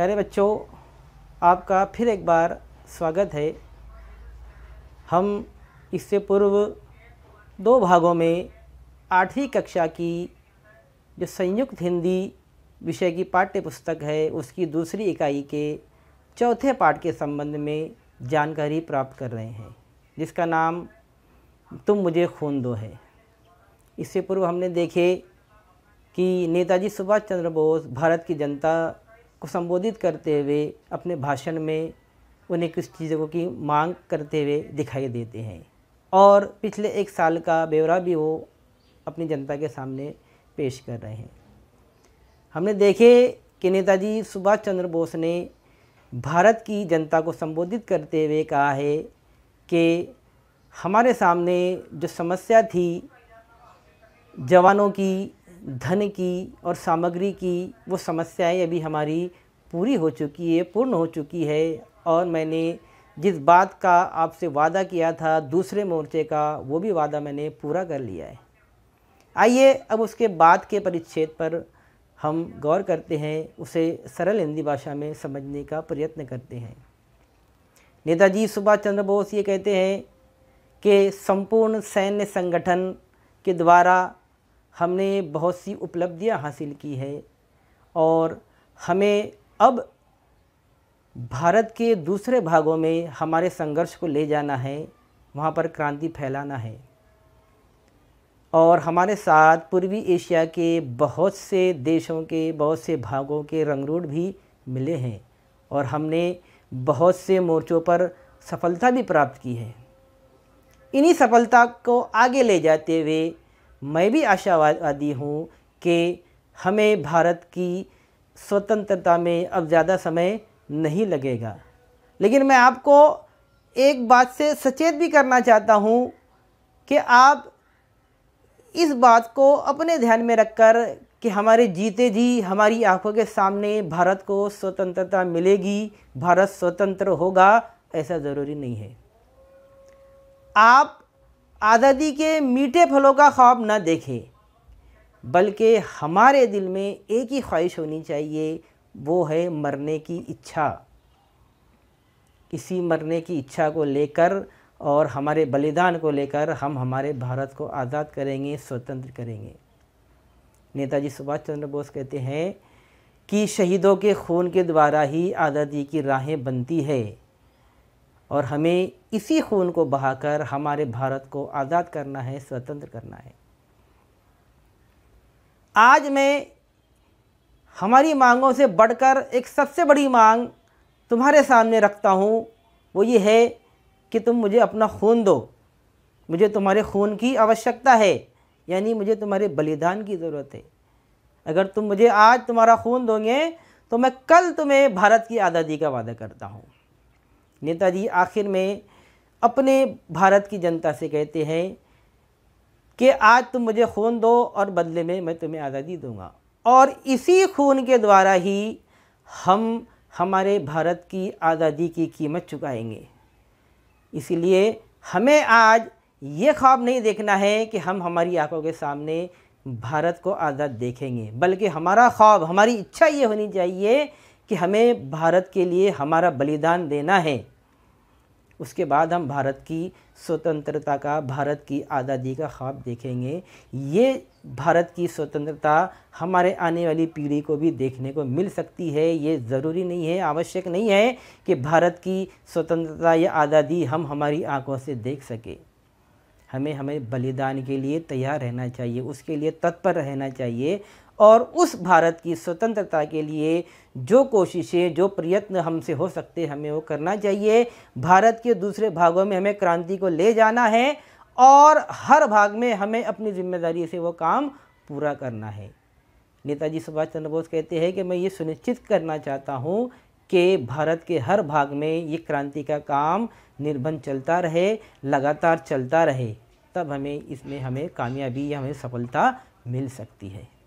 प्यारे बच्चों आपका फिर एक बार स्वागत है हम इससे पूर्व दो भागों में आठवीं कक्षा की जो संयुक्त हिंदी विषय की पाठ्य पुस्तक है उसकी दूसरी इकाई के चौथे पाठ के संबंध में जानकारी प्राप्त कर रहे हैं जिसका नाम तुम मुझे खून दो है इससे पूर्व हमने देखे कि नेताजी सुभाष चंद्र बोस भारत की जनता को संबोधित करते हुए अपने भाषण में उन्हें कुछ चीज़ों की मांग करते हुए दिखाई देते हैं और पिछले एक साल का ब्यौरा भी वो अपनी जनता के सामने पेश कर रहे हैं हमने देखे कि नेताजी सुभाष चंद्र बोस ने भारत की जनता को संबोधित करते हुए कहा है कि हमारे सामने जो समस्या थी जवानों की धन की और सामग्री की वो समस्याएं अभी हमारी पूरी हो चुकी है पूर्ण हो चुकी है और मैंने जिस बात का आपसे वादा किया था दूसरे मोर्चे का वो भी वादा मैंने पूरा कर लिया है आइए अब उसके बाद के परिच्छेद पर हम गौर करते हैं उसे सरल हिंदी भाषा में समझने का प्रयत्न करते हैं नेताजी सुभाष चंद्र बोस ये कहते हैं कि संपूर्ण सैन्य संगठन के द्वारा हमने बहुत सी उपलब्धियां हासिल की है और हमें अब भारत के दूसरे भागों में हमारे संघर्ष को ले जाना है वहाँ पर क्रांति फैलाना है और हमारे साथ पूर्वी एशिया के बहुत से देशों के बहुत से भागों के रंगरूट भी मिले हैं और हमने बहुत से मोर्चों पर सफलता भी प्राप्त की है इन्हीं सफलता को आगे ले जाते हुए मैं भी आशावादी हूँ कि हमें भारत की स्वतंत्रता में अब ज़्यादा समय नहीं लगेगा लेकिन मैं आपको एक बात से सचेत भी करना चाहता हूँ कि आप इस बात को अपने ध्यान में रखकर कि हमारे जीते जी हमारी आंखों के सामने भारत को स्वतंत्रता मिलेगी भारत स्वतंत्र होगा ऐसा ज़रूरी नहीं है आप आज़ादी के मीठे फलों का ख्वाब ना देखे बल्कि हमारे दिल में एक ही ख्वाहिश होनी चाहिए वो है मरने की इच्छा इसी मरने की इच्छा को लेकर और हमारे बलिदान को लेकर हम हमारे भारत को आज़ाद करेंगे स्वतंत्र करेंगे नेताजी सुभाष चंद्र बोस कहते हैं कि शहीदों के खून के द्वारा ही आज़ादी की राहें बनती है और हमें इसी खून को बहाकर हमारे भारत को आज़ाद करना है स्वतंत्र करना है आज मैं हमारी मांगों से बढ़कर एक सबसे बड़ी मांग तुम्हारे सामने रखता हूँ वो ये है कि तुम मुझे अपना खून दो मुझे तुम्हारे खून की आवश्यकता है यानी मुझे तुम्हारे बलिदान की ज़रूरत है अगर तुम मुझे आज तुम्हारा खून दोगे तो मैं कल तुम्हें भारत की आज़ादी का वादा करता हूँ नेताजी आखिर में अपने भारत की जनता से कहते हैं कि आज तुम मुझे खून दो और बदले में मैं तुम्हें आज़ादी दूंगा और इसी खून के द्वारा ही हम हमारे भारत की आज़ादी की कीमत चुकाएंगे इसलिए हमें आज ये ख्वाब नहीं देखना है कि हम हमारी आंखों के सामने भारत को आज़ाद देखेंगे बल्कि हमारा ख्वाब हमारी इच्छा ये होनी चाहिए कि हमें भारत के लिए हमारा बलिदान देना है उसके बाद हम भारत की स्वतंत्रता का भारत की आज़ादी का ख्वाब देखेंगे ये भारत की स्वतंत्रता हमारे आने वाली पीढ़ी को भी देखने को मिल सकती है ये ज़रूरी नहीं है आवश्यक नहीं है कि भारत की स्वतंत्रता या आज़ादी हम हमारी आंखों से देख सकें हमें हमें बलिदान के लिए तैयार रहना चाहिए उसके लिए तत्पर रहना चाहिए और उस भारत की स्वतंत्रता के लिए जो कोशिशें जो प्रयत्न हमसे हो सकते हमें वो करना चाहिए भारत के दूसरे भागों में हमें क्रांति को ले जाना है और हर भाग में हमें अपनी जिम्मेदारी से वो काम पूरा करना है नेताजी सुभाष चंद्र बोस कहते हैं कि मैं ये सुनिश्चित करना चाहता हूँ के भारत के हर भाग में ये क्रांति का काम निर्भन चलता रहे लगातार चलता रहे तब हमें इसमें हमें कामयाबी या हमें सफलता मिल सकती है